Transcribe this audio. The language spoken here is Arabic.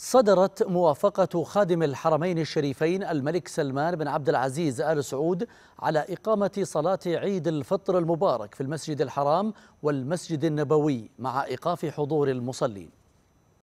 صدرت موافقة خادم الحرمين الشريفين الملك سلمان بن عبد العزيز آل سعود على إقامة صلاة عيد الفطر المبارك في المسجد الحرام والمسجد النبوي مع إيقاف حضور المصلين